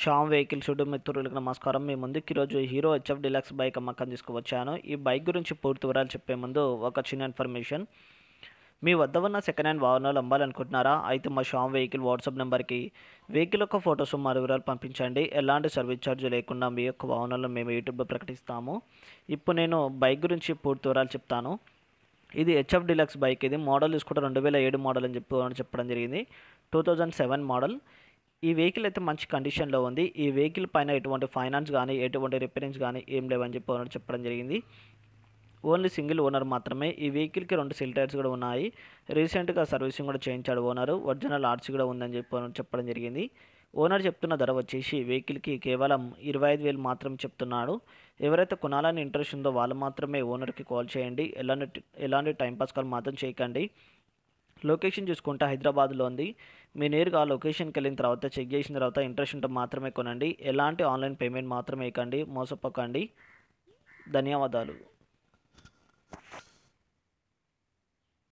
Sam vehicle షూడ్ మిత్రులకు నమస్కారం మీ ముందుకు ఈరోజు హీరో హెచ్ఎఫ్ డిలక్స్ బైక్ అమ్మకం తీసుకువచ్చాను ఈ బైక్ గురించి పూర్తి వివరాలు చెప్పే ముందు ఒక చిన్న ఇన్ఫర్మేషన్ మీ వద్ద ఉన్న సెకండ్ హ్యాండ్ వాహనాలు అమ్మాలనుకుంటున్నారా అయితే మా షామ్ వెహికల్ వాట్సాప్ నెంబర్కి వెహికల్ యొక్క ఫొటోస్ మరి వివరాలు పంపించండి ఎలాంటి సర్వీస్ ఛార్జ్ లేకుండా మీ యొక్క వాహనాలను మేము యూట్యూబ్లో ప్రకటిస్తాము ఇప్పుడు నేను బైక్ గురించి పూర్తి వివరాలు చెప్తాను ఇది హెచ్ఎఫ్ డిలక్స్ బైక్ ఇది మోడల్ తీసుకుంటే రెండు వేల ఏడు మోడల్ అని చెప్పి చెప్పడం జరిగింది టూ థౌజండ్ సెవెన్ మోడల్ ఈ వెహికల్ అయితే మంచి కండిషన్లో ఉంది ఈ వెహికల్ పైన ఎటువంటి ఫైనాన్స్ కానీ ఎటువంటి రిపేరింగ్స్ కానీ ఏం లేవని చెప్పి ఓనర్ చెప్పడం జరిగింది ఓన్లీ సింగిల్ ఓనర్ మాత్రమే ఈ వెహికల్కి రెండు సిల్ టైర్స్ కూడా ఉన్నాయి రీసెంట్గా సర్వీసింగ్ కూడా చేయించాడు ఓనరు ఒరిజినల్ ఆర్ట్స్ కూడా ఉందని చెప్పి ఓనర్ చెప్పడం జరిగింది ఓనర్ చెప్తున్న ధర వచ్చేసి వెహికల్కి కేవలం ఇరవై ఐదు వేలు మాత్రం చెప్తున్నాడు ఎవరైతే కొనాలని ఇంట్రెస్ట్ ఉందో వాళ్ళు మాత్రమే ఓనర్కి కాల్ చేయండి ఎలాంటి ఎలాంటి టైంపాస్ కాల్ మాత్రం చేయకండి లొకేషన్ చూసుకుంటే హైదరాబాద్లో ఉంది మీ నేరుగా ఆ లొకేషన్కి వెళ్ళిన తర్వాత చెక్ చేసిన తర్వాత ఇంట్రెస్ట్ ఉంటే మాత్రమే కొనండి ఎలాంటి ఆన్లైన్ పేమెంట్ మాత్రమే ఇవ్వకండి మోసపోకండి ధన్యవాదాలు